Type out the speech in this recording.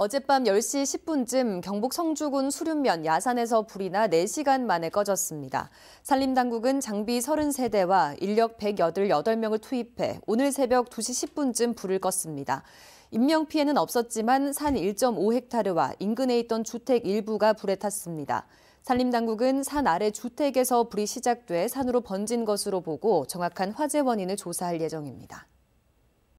어젯밤 10시 10분쯤 경북 성주군 수륜면 야산에서 불이 나 4시간 만에 꺼졌습니다. 산림당국은 장비 33대와 인력 188명을 투입해 오늘 새벽 2시 10분쯤 불을 껐습니다. 인명피해는 없었지만 산 1.5헥타르와 인근에 있던 주택 일부가 불에 탔습니다. 산림당국은 산 아래 주택에서 불이 시작돼 산으로 번진 것으로 보고 정확한 화재 원인을 조사할 예정입니다.